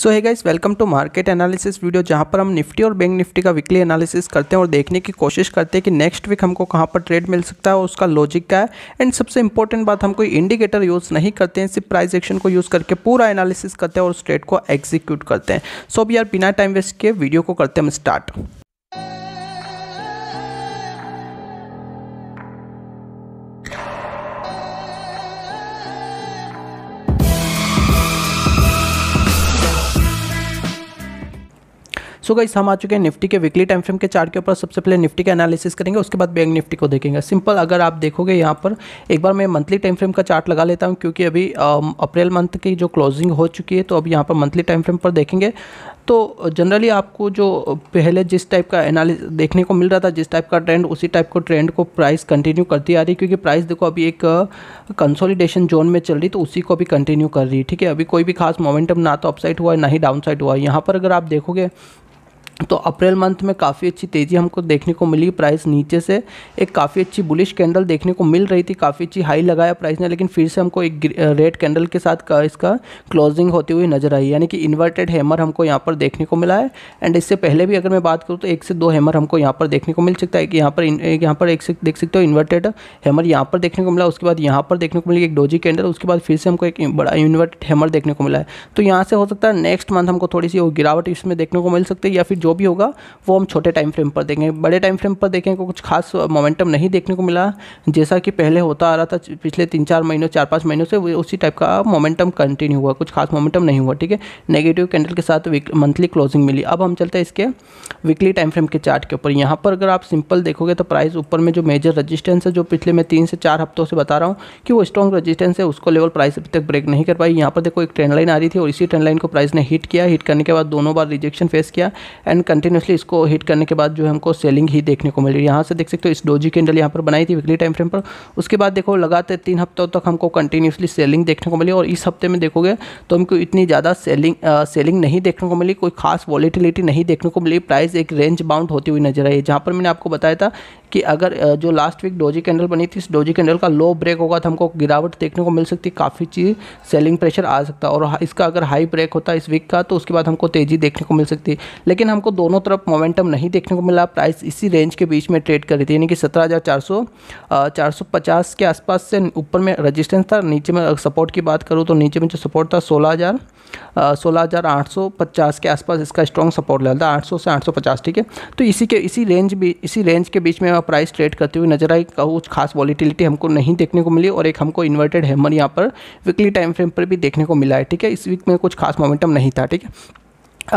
सो है guys welcome to market analysis video जहां पर हम निफ्टी और बैंक निफ्टी का वीकली एनालिसिस करते हैं और देखने की कोशिश करते हैं कि नेक्स्ट वीक हमको कहां पर ट्रेड मिल सकता है और उसका लॉजिक क्या है एंड सबसे इंपॉर्टेंट बात हम कोई इंडिकेटर यूज़ नहीं करते हैं सिर्फ प्राइस एक्शन को यूज़ करके पूरा एनालिसिस करते हैं और उस ट्रेड को एग्जीक्यूट करते हैं सो so, अब यार बिना टाइम वेस्ट किए वीडियो को करते हैं हम स्टार्ट सो गाइस हम आ चुके हैं निफ्टी के वीकली टाइम फ्रेम के चार्ट के ऊपर सबसे पहले निफ्टी का एनालिसिस करेंगे उसके बाद बैंक निफ्टी को देखेंगे सिंपल अगर आप देखोगे यहाँ पर एक बार मैं मंथली टाइम फ्रेम का चार्ट लगा लेता हूँ क्योंकि अभी अप्रैल मंथ की जो क्लोजिंग हो चुकी है तो अब यहाँ पर मंथली टाइम फ्रेम पर देखेंगे तो जनरली आपको जो पहले जिस टाइप का एनालिस देखने को मिल रहा था जिस टाइप का ट्रेंड उसी टाइप को ट्रेंड को प्राइस कंटिन्यू करती आ रही है क्योंकि प्राइस देखो अभी एक कंसोलिडेशन जोन में चल रही तो उसी को अभी कंटिन्यू कर रही है ठीक है अभी कोई भी खास मोमेंटम ना तो अपसाइड हुआ है ना ही डाउनसाइड हुआ है यहाँ पर अगर आप देखोगे तो अप्रैल मंथ में काफ़ी अच्छी तेज़ी हमको देखने को मिली प्राइस नीचे से एक काफ़ी अच्छी बुलिश कैंडल देखने को मिल रही थी काफ़ी अच्छी हाई लगाया प्राइस ने लेकिन फिर से हमको एक रेड कैंडल के साथ का इसका क्लोजिंग होती हुई नजर आई यानी कि इन्वर्टेड हैमर हमको यहाँ पर देखने को मिला है एंड इससे पहले भी अगर मैं बात करूँ तो एक से दो हैमर हमको यहाँ पर देखने को मिल सकता है कि यहाँ पर यहाँ पर एक से देख सकते हो इन्वर्टेड हैमर यहाँ पर देखने को मिला उसके बाद यहाँ पर देखने को मिली एक डोजी कैंडल उसके बाद फिर से हमको एक बड़ा इन्वर्टेड हैमर देखने को मिला है तो यहाँ से हो सकता है नेक्स्ट मंथ हमको थोड़ी सी गिरावट इसमें देखने को मिल सकती है या फिर जो भी होगा वो हम छोटे टाइम फ्रेम पर देखेंगे बड़े टाइम फ्रेम पर देखें कुछ खास मोमेंटम नहीं देखने को मिला जैसा कि पहले होता आ रहा था पिछले तीन चार महीनों चार पाँच महीनों से उसी टाइप का मोमेंटम कंटिन्यू हुआ कुछ खास मोमेंटम नहीं हुआ ठीक है नेगेटिव कैंडल के साथ मंथली क्लोजिंग मिली अब हम चलते हैं इसके वीकली टाइम फ्रेम के चार्ट के ऊपर यहाँ पर अगर आप सिंपल देखोगे तो प्राइस ऊपर में जो मेजर रजिस्टेंस है जो पिछले मैं तीन से चार हफ्तों से बता रहा हूँ कि वो स्ट्रॉन्ग रजिस्टेंस है उसको लेवल प्राइस अभी तक ब्रेक नहीं कर पाई यहाँ पर देखो एक ट्रेंड लाइन आ रही थी और इसी ट्रेंड लाइन को प्राइस ने हिट किया हिट करने के बाद दोनों बार रिजेक्शन फेस किया एंड एंड कंटिन्यूसली इसको हिट करने के बाद जो है हमको सेलिंग ही देखने को मिल रही है यहाँ से देख सकते हो इस डोजी कैंडल यहाँ पर बनाई थी वीकली टाइम फ्रेम पर उसके बाद देखो लगाते तीन हफ्तों तक हमको कंटिन्यूसली सेलिंग देखने को मिली और इस हफ्ते में देखोगे तो हमको इतनी ज़्यादा सेलिंग सेलिंग नहीं देखने को मिली कोई खास वॉलीटिलिटी नहीं देखने को मिली प्राइस एक रेंज बाउंड होती हुई नजर आई जहाँ पर मैंने आपको बताया था कि अगर जो लास्ट वीक डोजी कैंडल बनी थी इस डोजी कैंडल का लो ब्रेक होगा तो हमको गिरावट देखने को मिल सकती है काफ़ी चीज़ सेलिंग प्रेशर आ सकता है और इसका अगर हाई ब्रेक होता है इस वीक का तो उसके बाद हमको तेज़ी देखने को मिल सकती है लेकिन हमको दोनों तरफ मोमेंटम नहीं देखने को मिला प्राइस इसी रेंज के बीच में ट्रेड कर रही थी यानी कि सत्रह हज़ार चार सौ चार सौ पचास के आसपास से ऊपर में रजिस्टेंस था नीचे में सपोर्ट की बात करूँ तो नीचे में जो सपोर्ट था सोलह हज़ार सोलह हज़ार आठ सौ पचास के आसपास इसका स्ट्रॉन्ग सपोर्ट लेवल था आठ सौ से आठ सौ पचास ठीक है तो इसी के इसी रेंज भी इसी रेंज के बीच में का प्राइस ट्रेड करते हुए नजर आई कुछ खास वॉलीटिलिटी हमको नहीं देखने को मिली और एक हमको इन्वर्टेड हैमर यहाँ पर वीकली टाइम फ्रेम पर भी देखने को मिला है ठीक है इस वीक में कुछ खास मोमेंटम नहीं था ठीक है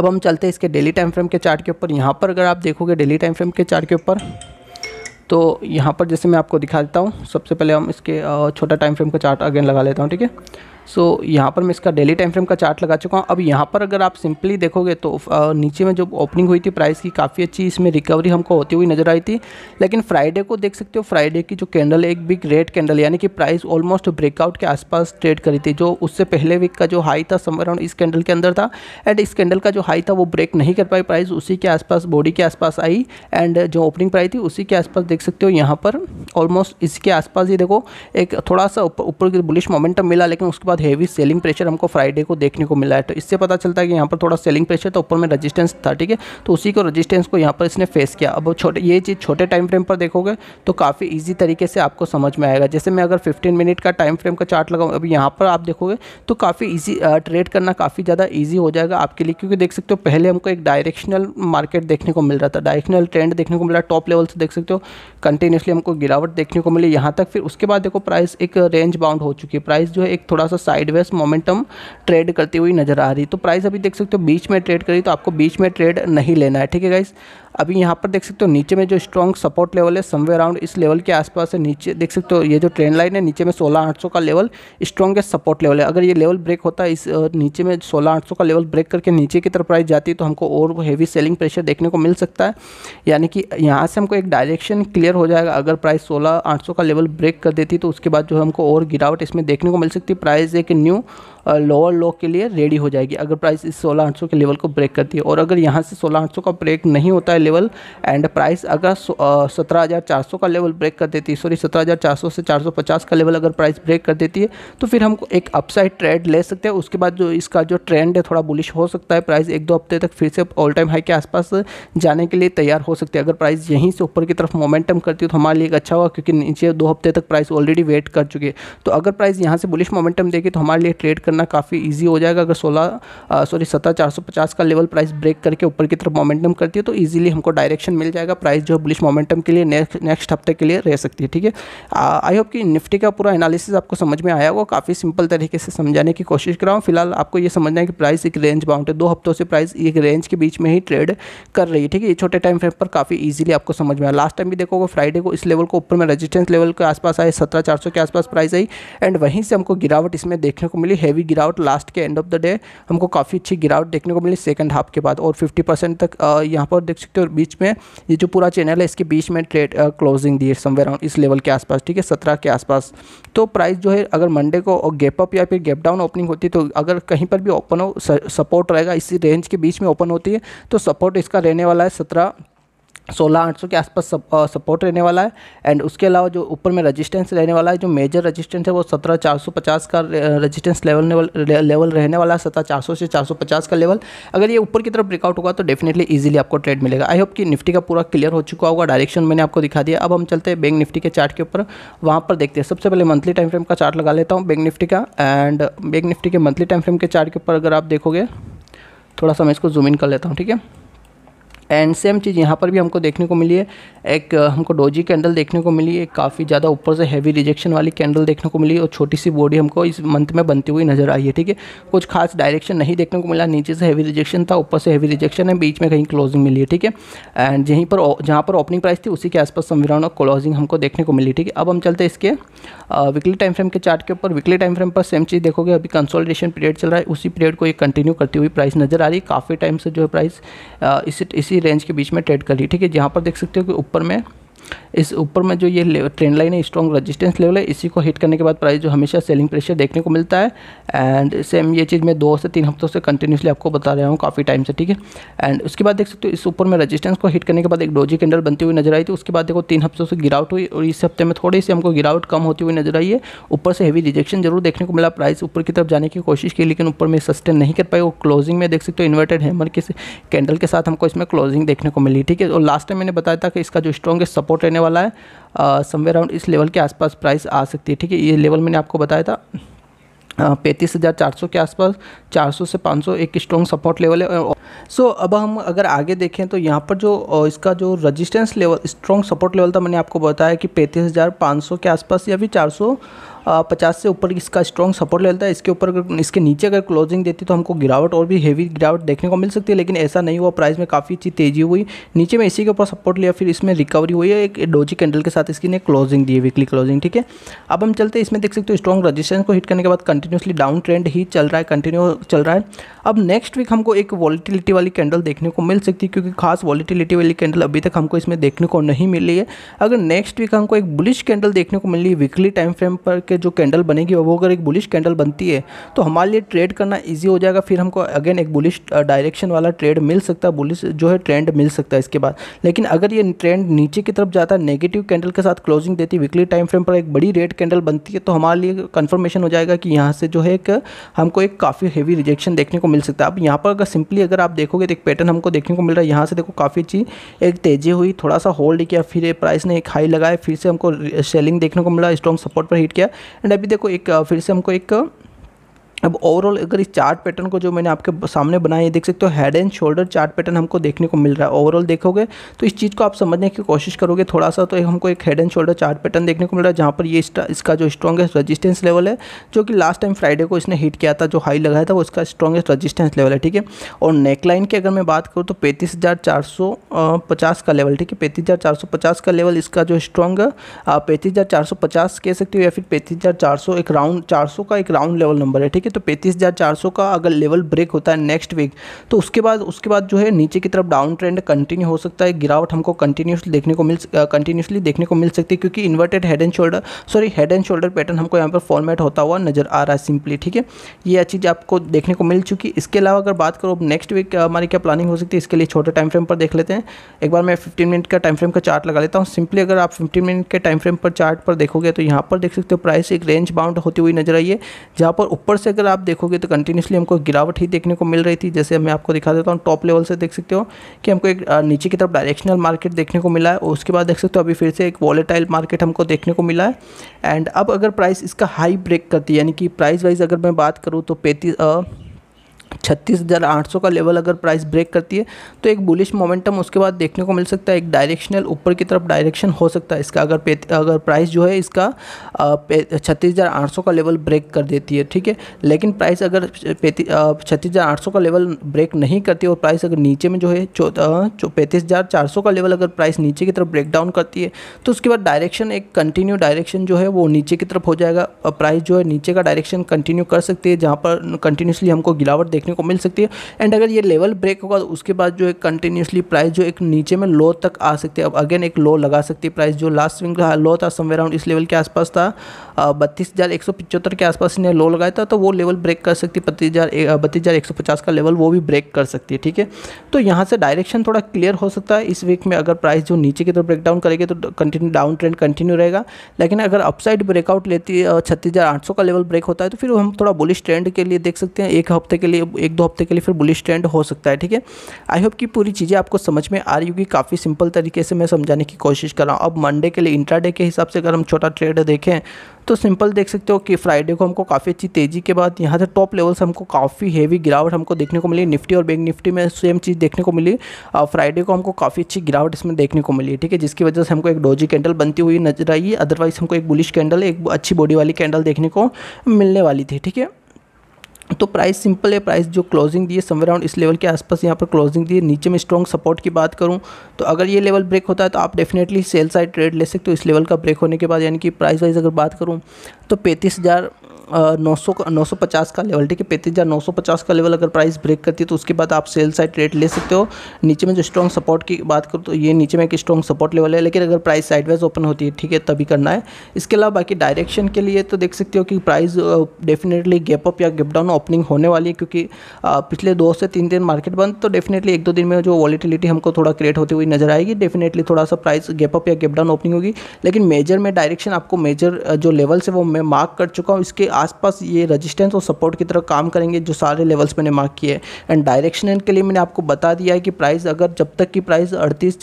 अब हम चलते हैं इसके डेली टाइम फ्रेम के चार्ट के ऊपर यहाँ पर अगर आप देखोगे डेली टाइम फ्रेम के चार्ट के ऊपर तो यहाँ पर जैसे मैं आपको दिखा देता हूँ सबसे पहले हम इसके छोटा टाइम फ्रेम का चार्ट अगेन लगा लेता हूँ ठीक है सो so, यहाँ पर मैं इसका डेली टाइम फ्रेम का चार्ट लगा चुका हूँ अब यहाँ पर अगर आप सिंपली देखोगे तो नीचे में जो ओपनिंग हुई थी प्राइस की काफ़ी अच्छी इसमें रिकवरी हमको होती हुई नज़र आई थी लेकिन फ्राइडे को देख सकते हो फ्राइडे की जो कैंडल एक बिग रेड कैंडल यानी कि प्राइस ऑलमोस्ट ब्रेकआउट के आसपास ट्रेड करी थी जो उससे पहले वीक का जो हाई था समर अराउंड इस कैंडल के अंदर था एंड इस कैंडल का जो हाई था वो ब्रेक नहीं कर पाई प्राइस उसी के आसपास बॉडी के आसपास आई एंड जो ओपनिंग प्राइस थी उसी के आसपास देख सकते हो यहाँ पर ऑलमोस्ट इसके आसपास ही देखो एक थोड़ा सा ऊपर की बुलिश मोमेंटम मिला लेकिन उसके बाद हैवी सेलिंग प्रेशर हमको फ्राइडे को देखने को मिला है तो इससे पता चलता है कि यहाँ पर थोड़ा सेलिंग प्रेशर तो ऊपर में रजिस्टेंस था ठीक है तो उसी को रजिस्टेंस को यहाँ पर इसने फेस किया अब छोटे ये चीज़ छोटे टाइम फ्रेम पर देखोगे तो काफ़ी ईजी तरीके से आपको समझ में आएगा जैसे मैं अगर फिफ्टीन मिनट का टाइम फ्रेम का चार्ट लगाऊँ अभी यहाँ पर आप देखोगे तो काफ़ी ईजी ट्रेड करना काफ़ी ज़्यादा ईजी हो जाएगा आपके लिए क्योंकि देख सकते हो पहले हमको एक डायरेक्शनल मार्केट देखने को मिल रहा था डायरेक्शनल ट्रेंड देखने को मिल रहा टॉप लेवल से देख सकते हो कंटिन्यूसली हमको गिरावट देखने को मिली यहाँ तक फिर उसके बाद देखो प्राइस एक रेंज बाउंड हो चुकी है प्राइस जो है एक थोड़ा सा साइडवेज मोमेंटम ट्रेड करती हुई नजर आ रही तो प्राइस अभी देख सकते हो बीच में ट्रेड करी तो आपको बीच में ट्रेड नहीं लेना है ठीक है गाइस अभी यहाँ पर देख सकते हो नीचे में जो स्ट्रॉन्ग सपोर्ट लेवल है समवे अराउंड इस लेवल के आसपास है नीचे देख सकते हो ये जो ट्रेंड लाइन है नीचे में सोलह आठ सौ का लेवल स्ट्रॉन्गेस्ट सपोर्ट लेवल है अगर ये लेवल ब्रेक होता है इस नीचे में सोलह आठ सौ का लेवल ब्रेक करके नीचे की तरफ प्राइस जाती है तो हमको और हैवी सेलिंग प्रेशर देखने को मिल सकता है यानी कि यहाँ से हमको एक डायरेक्शन क्लियर हो जाएगा अगर प्राइस सोलह आठ का लेवल ब्रेक कर देती तो उसके बाद जो हमको और गिरावट इसमें देखने को मिल सकती है प्राइस एक न्यू लोअर लो के लिए रेडी हो जाएगी अगर प्राइस इस सोलह आठ के लेवल को ब्रेक करती है और अगर यहाँ से सोलह आठ का ब्रेक नहीं होता है लेवल एंड प्राइस अगर सत्रह का लेवल ब्रेक कर देती है सॉरी सत्रह से चार का लेवल अगर प्राइस ब्रेक कर देती है तो फिर हम एक अपसाइड ट्रेड ले सकते हैं उसके बाद जो इसका जो ट्रेंड है थोड़ा बुलिश हो सकता है प्राइस एक दो हफ्ते तक फिर से ऑल टाइम हाई के आसपास जाने के लिए तैयार हो सकती है अगर प्राइस यहीं से ऊपर की तरफ मोमेंटम करती है तो हमारे लिए अच्छा होगा क्योंकि नीचे दो हफ्ते तक प्राइस ऑलरेडी वेट कर चुकी है तो अगर प्राइस यहाँ से बुलिश मोमेंटम देगी तो हमारे लिए ट्रेड करना काफ़ी ईजी हो जाएगा अगर सोलह सॉरी सत्रह चार सौ पचास का लेवल प्राइस ब्रेक करके ऊपर की तरफ मोमेंटम करती है तो ईजिली हमको डायरेक्शन मिल जाएगा प्राइस जो बुलिश मोमेंटम के लिए नेक्स्ट नेक्स्ट हफ्ते के लिए रह सकती है ठीक है आई होप कि निफ्टी का पूरा एनालिसिस आपको समझ में आया होगा काफ़ी सिंपल तरीके से समझाने की कोशिश कर रहा हूँ फिलहाल आपको ये समझना है कि प्राइस एक रेंज बाउंड है दो हफ्तों से प्राइस एक रेंज के बीच में ही ट्रेड कर रही है ठीक है ये छोटे टाइम फ्रेम पर काफ़ी ईजिली आपको समझ में आया लास्ट टाइम भी देखोगे फ्राइडे को इस लेवल को ऊपर में रजिस्टेंस लेवल के आसपास आए सत्रह चार के आसपास प्राइस आई एंड वहीं से हमको गिरावट इसमें देखने को मिली हैवी हैवी गिरावट लास्ट के एंड ऑफ द डे हमको काफ़ी अच्छी गिरावट देखने को मिली सेकंड हाफ के बाद और 50 परसेंट तक यहाँ पर देख सकते हो बीच में ये जो पूरा चैनल है इसके बीच में ट्रेड क्लोजिंग दी है समवेयर अराउंड इस लेवल के आसपास ठीक है सत्रह के आसपास तो प्राइस जो है अगर मंडे को गैप अप या फिर गैप डाउन ओपनिंग होती है तो अगर कहीं पर भी ओपन हो सपोर्ट रहेगा इसी रेंज के बीच में ओपन होती है तो सपोर्ट इसका रहने वाला है सत्रह सोलह आठ सौ के आसपास सपोर्ट रहने वाला है एंड उसके अलावा जो ऊपर में रेजिस्टेंस रहने वाला है जो मेजर रेजिस्टेंस है वो सत्रह चार सौ पचास का रेजिस्टेंस लेवल लेवल रहने वाला है सत्रह चार सौ से चार सौ पचास का लेवल अगर ये ऊपर की तरफ ब्रेकआउट होगा तो डेफिनेटली इजीली आपको ट्रेड मिलेगा आई होप कि निफ्टी का पूरा क्लियर हो चुका होगा डायरेक्शन मैंने आपको दिखा दिया अब हम चलते हैं बैंक निफ्टी के चार्ट के ऊपर वहाँ पर देखते हैं सबसे पहले मंथली टाइम फ्रेम का चार्ट लगा लेता हूँ बैंक निफ्टी का एंड बैंक निफ्टी के मंथली टाइम फ्रेम के चार्ट के ऊपर अगर आप देखोगे थोड़ा सा मैं इसको जूम इन कर लेता हूँ ठीक है एंड सेम चीज़ यहाँ पर भी हमको देखने को मिली है एक हमको डोजी कैंडल देखने को मिली है काफ़ी ज़्यादा ऊपर से हैवी रिजेक्शन वाली कैंडल देखने को मिली और छोटी सी बॉडी हमको इस मंथ में बनती हुई नजर आई है ठीक है कुछ खास डायरेक्शन नहीं देखने को मिला नीचे से हैवी रिजेक्शन था ऊपर से हैवी रिजेक्शन है बीच में कहीं क्लोजिंग मिली है ठीक है एंड यहीं पर जहाँ पर ओपनिंग प्राइस थी उसी के आसपास संविधान और क्लोजिंग हमको देखने को मिली ठीक है अब हम चलते हैं इसके वीकली टाइम फ्रेम के चार्ट के ऊपर वीकली टाइम फ्रेम पर सेम चीज़ देखोगे अभी कंसोलिडेशन पीरियड चल रहा है उसी पीरियड को ये कंटिन्यू करती हुई प्राइस नजर आ रही है काफ़ी टाइम से जो है प्राइस इसी रेंज के बीच में ट्रेड कर ली ठीक है जहाँ पर देख सकते हो कि ऊपर में इस ऊपर में जो ये ट्रेंड लाइन है स्ट्रॉन्ग रजिस्टेंस लेवल है इसी को हिट करने के बाद प्राइस जो हमेशा सेलिंग प्रेशर देखने को मिलता है एंड सेम ये चीज़ मैं दो से तीन हफ्तों से कंटिन्यूसली आपको बता रहा हूँ काफ़ी टाइम से ठीक है एंड उसके बाद देख सकते हो इस ऊपर में रजिस्टेंस को हिट करने के बाद एक डोजी कैंडल बनती हुई नजर आई थी उसके बाद देखो तीन हफ्तों से गिरावट हुई और इस हफ्ते में थोड़ी सी हमको गिरावट कम होती हुई नजर आई है ऊपर से हेवी रिजेक्शन जरूर देखने को मिला प्राइस ऊपर की तरफ जाने की कोशिश की लेकिन ऊपर में सस्टेन नहीं कर पाई और क्लोजिंग में देख सकते हो इन्वर्टेड हैमर के कैंडल के साथ हमको इसमें क्लोजिंग देखने को मिली ठीक है और लास्ट टाइम मैंने बताया था कि इसका जो स्ट्रॉगेस्ट सपोर्ट है रहने वाला है समवेयर अराउंड इस लेवल के आसपास प्राइस आ सकती है ठीक है ये लेवल मैंने आपको बताया था पैंतीस हज़ार चार सौ के आसपास चार सौ से पाँच सौ एक स्ट्रॉन्ग सपोर्ट लेवल है सो so, अब हम अगर आगे देखें तो यहाँ पर जो इसका जो resistance level strong support level था मैंने आपको बताया कि पैंतीस हज़ार पाँच सौ के आसपास या फिर चार सौ पचास से ऊपर इसका स्ट्रॉन्ग सपोर्ट लेता है इसके ऊपर अगर इसके नीचे अगर क्लोजिंग देती तो हमको गिरावट और भी हेवी गिरावट देखने को मिल सकती है लेकिन ऐसा नहीं हुआ प्राइस में काफ़ी अच्छी तेज़ी हुई नीचे में इसी के ऊपर सपोर्ट लिया फिर इसमें रिकवरी हुई है एक डोजी कैंडल के साथ इसकी ने क्लोजिंग दी है वीकली क्लोजिंग ठीक है अब हम चलते हैं इसमें देख सकते हो स्ट्रॉन्ग रजिस्टेंस को हिट करने के बाद कंटिन्यूसली डाउन ट्रेंड ही चल रहा है कंटिन्यू चल रहा है अब नेक्स्ट वीक हमको एक वॉलीटिलिटी वाली कैंडल देखने को मिल सकती है क्योंकि खास वॉलीटिलिटी वाली कैंडल अभी तक हमको इसमें देखने को नहीं मिली है अगर नेक्स्ट वीक हमको एक बुलिश कैंडल देखने को मिली वीकली टाइम फ्रेम पर के जो कैंडल बनेगी वो अगर एक बुलिश कैंडल बनती है तो हमारे लिए ट्रेड करना ईजी हो जाएगा फिर हमको अगेन एक बुलिश डायरेक्शन वाला ट्रेड मिल सकता है बुलिश जो है ट्रेंड मिल सकता है इसके बाद लेकिन अगर ये ट्रेंड नीचे की तरफ जाता है नेगेटिव कैंडल के साथ क्लोजिंग देती वीकली टाइम फ्रेम पर एक बड़ी रेड कैंडल बनती है तो हमारे लिए कन्फर्मेशन हो जाएगा कि यहाँ से जो है एक हमको एक काफ़ी हेवी रिजेक्शन देखने को मिल सकता है अब यहाँ पर अगर सिंपली अगर आप देखोगे तो एक पैटर्न हमको देखने को मिल रहा है यहाँ से देखो काफ़ी अच्छी एक तेज़ी हुई थोड़ा सा होल्ड किया फिर प्राइस ने एक हाई लगाया फिर से हमको सेलिंग देखने को मिला स्ट्रॉन्ग सपोर्ट पर हिट किया एंड अभी देखो एक फिर से हमको एक अब ओवरऑल अगर इस चार्ट पैटर्न को जो मैंने आपके सामने बनाया है देख सकते हो head and shoulder chart pattern हमको देखने को मिल रहा है ओवरऑल देखोगे तो इस चीज़ को आप समझने की कोशिश करोगे थोड़ा सा तो एक हमको एक head and shoulder chart pattern देखने को मिल रहा है जहाँ पर ये इसका जो स्ट्रॉगेस्ट रजिस्टेंस लेवल है जो कि लास्ट टाइम फ्राइडे को इसने हिट किया था जो हाई लगाया था वो इसका स्ट्रॉगेस्ट रजिस्टेंस लेवल है ठीक है और नेकलाइन की अगर मैं बात करूँ तो पैंतीस का लेवल ठीक है पैंतीस का लेवल इसका जो स्ट्रॉन्ग पैंतीस हज़ार कह सकते हो या फिर पैंतीस एक राउंड चार का एक राउंड लेवल नंबर है ठीक ठीक है तो पैंतीस हज़ार चार सौ का अगर लेवल ब्रेक होता है नेक्स्ट वीक तो उसके बाद उसके बाद जो है नीचे की तरफ डाउन ट्रेंड कंटिन्यू हो सकता है गिरावट हमको कंटिन्यूसली देखने को मिल कंटिन्यूसली देखने को मिल सकती है क्योंकि inverted head and shoulder sorry head and shoulder pattern हमको यहाँ पर फॉर्मेट होता हुआ नजर आ रहा है सिंपली ठीक है ये चीज़ आपको देखने को मिल चुकी इसके अलावा अगर बात करो नेक्स्ट वीक हमारी क्या प्लानिंग हो सकती है इसके लिए छोटे टाइम फ्रेम पर देख लेते हैं एक बार मैं फिफ्टीन मिनट का टाइम फ्रेम का चार्ट लगा लेता हूँ सिंपली अगर आप फिफ्टीन मिनट के टाइम फ्रेम पर चार्ट पर देखोगे तो यहाँ पर देख सकते हो प्राइस एक रेंज बाउंड होती हुई नजर आई है जहाँ पर ऊपर से से अगर आप देखोगे तो कंटिन्यूसली हमको गिरावट ही देखने को मिल रही थी जैसे मैं आपको दिखा देता हूँ टॉप लेवल से देख सकते हो कि हमको एक नीचे की तरफ डायरेक्शनल मार्केट देखने को मिला है उसके बाद देख सकते हो अभी फिर से एक वॉलेटाइल मार्केट हमको देखने को मिला है एंड अब अगर प्राइस इसका हाई ब्रेक करती है यानी कि प्राइस वाइज अगर मैं बात करूँ तो पैंतीस छत्तीस हज़ार आठ सौ का लेवल अगर प्राइस ब्रेक करती है तो एक बुलिश मोमेंटम उसके बाद देखने को मिल सकता है एक डायरेक्शनल ऊपर की तरफ डायरेक्शन हो सकता है इसका अगर अगर प्राइस जो है इसका छत्तीस हज़ार आठ सौ का लेवल ब्रेक कर देती है ठीक है लेकिन प्राइस अगर छत्तीस हज़ार आठ सौ का लेवल ब्रेक नहीं करती और प्राइस अगर नीचे में जो है पैंतीस हज़ार चार सौ का लेवल अगर प्राइस नीचे की तरफ ब्रेक डाउन करती है तो उसके बाद डायरेक्शन एक कंटिन्यू डायरेक्शन जो है वो नीचे की तरफ हो जाएगा प्राइस जो है नीचे का डायरेक्शन कंटिन्यू कर सकती है जहाँ पर कंटिन्यूसली हमको गिरावट देखने को मिल सकती है एंड अगर ये लेवल ब्रेक होगा तो उसके बाद जो है कंटिन्यूसली प्राइस जो एक नीचे में लो तक आ सकती है अब अगेन एक लो लगा सकती है प्राइस जो लास्ट स्विंग का लो था समवेयर अराउंड इस लेवल के आसपास था बत्तीस हज़ार एक सौ पिचहत्तर के आसपास इन्हें लो लगाया था तो वो लेवल ब्रेक कर सकती है बत्तीस हज़ार बत्तीस हज़ार एक सौ पचास का लेवल वो भी ब्रेक कर सकती है ठीक है तो यहाँ से डायरेक्शन थोड़ा क्लियर हो सकता है इस वीक में अगर प्राइस जो नीचे की तरफ ब्रेक डाउन करेगी तो कंटिन्यू डाउन ट्रेंड कंटिन्यू रहेगा लेकिन अगर अपसाइड ब्रेकआउट लेती है छत्तीस का लेवल ब्रेक होता है तो फिर हम थोड़ा बुलिश ट्रेंड के लिए देख सकते हैं एक हफ्ते के लिए एक दो हफ्ते के लिए फिर बुलिश ट्रेंड हो सकता है ठीक है आई होप कि पूरी चीज़ें आपको समझ में आ रही होगी काफ़ी सिंपल तरीके से मैं समझाने की कोशिश कर रहा हूँ अब मंडे के लिए इंट्राडे के हिसाब से अगर हम छोटा ट्रेड देखें तो सिंपल देख सकते हो कि फ्राइडे को हमको काफ़ी अच्छी तेज़ी के बाद यहाँ से टॉप लेवल से हमको काफ़ी हेवी गिरावट हमको देखने को मिली निफ्टी और बैंक निफ्टी में सेम चीज़ देखने को मिली फ्राइडे को हमको काफ़ी अच्छी गिरावट इसमें देखने को मिली ठीक है जिसकी वजह से हमको एक डोजी कैंडल बनती हुई नजर आई अदरवाइज हमको एक बुलिश कैंडल एक अच्छी बॉडी वाली कैंडल देखने को मिलने वाली थी ठीक है तो प्राइस सिंपल है प्राइस जो क्लोजिंग दी है समवेयर अराउंड इस लेवल के आसपास यहाँ पर क्लोजिंग दी है नीचे में स्ट्रॉन्ग सपोर्ट की बात करूँ तो अगर ये लेवल ब्रेक होता है तो आप डेफिनेटली सेल साइड ट्रेड ले सकते हो इस लेवल का ब्रेक होने के बाद यानी कि प्राइस वाइज अगर बात करूँ तो पैंतीस हज़ार नौ सौ नौ सौ पचास का लेवल ठीक है पैंतीस हज़ार नौ सौ पचास का लेवल अगर प्राइस ब्रेक करती है तो उसके बाद आप सेल साइड रेट ले सकते हो नीचे में जो स्ट्रॉन्ग सपोर्ट की बात करूँ तो ये नीचे में एक स्ट्रॉन्ग सपोर्ट लेवल है लेकिन अगर प्राइस साइडवाइज ओपन होती है ठीक है तभी करना है इसके अलावा बाकी डायरेक्शन के लिए तो देख सकते हो कि प्राइस डेफिनेटली गैप अप या गैप डाउन ओपनिंग होने वाली है क्योंकि पिछले दो से तीन दिन मार्केट बंद तो डेफिनेटली एक दो दिन में जो वॉलीटिलिटी हमको थोड़ा क्रिएट होती हुई नजर आएगी डेफिनेटली थोड़ा सा प्राइस गैप अप या गैप डाउन ओपनिंग होगी लेकिन मेजर में डायरेक्शन आपको मेजर जो लेवल से वो मैं मार्क कर चुका हूँ इसके आसपास ये रजिस्टेंस और सपोर्ट की तरह काम करेंगे जो सारे लेवल्स मैंने मार्क किए एंड डायरेक्शन के लिए मैंने आपको बता दिया है कि प्राइस अगर जब तक की प्राइस अड़तीस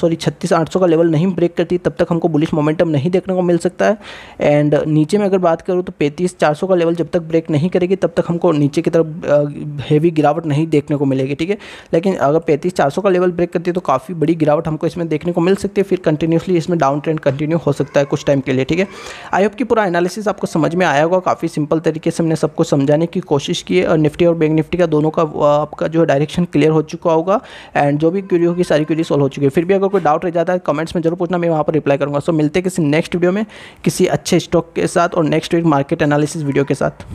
सॉरी छत्तीस आठ का लेवल नहीं ब्रेक करती तब तक हमको बुलिश मोमेंटम नहीं देखने को मिल सकता है एंड नीचे में अगर बात करूँ तो पैंतीस चार का लेवल जब तक ब्रेक नहीं करेगी तब तक हमको नीचे की तरफ हैवी गिरावट नहीं देखने को मिलेगी ठीक है लेकिन अगर पैंतीस चार का लेवल ब्रेक करती है तो काफ़ी बड़ी गिरावट हमको इसमें देखने को मिल सकती है फिर कंटिन्यूसली इसमें डाउन ट्रेंड कंटिन्यू हो सकता है कुछ टाइम के लिए ठीक है आई होप कि पूरा एनालिसिस आपको समझ में आया होगा काफ़ी सिंपल तरीके से हमने सबको समझाने की कोशिश की है और निफ्टी और बैंक निफ्टी का दोनों का आपका जो डायरेक्शन क्लियर हो चुका होगा एंड जो भी क्यूरी होगी सारी क्यूरी सॉल्व हो चुकी है फिर भी अगर कोई डाउट रह जाता है कमेंट्स में जरूर पूछना मैं वहाँ पर रिप्लाई करूँगा सो मिलते किसी नेक्स्ट वीडियो में किसी अच्छे स्टॉक के साथ और next week market analysis video के साथ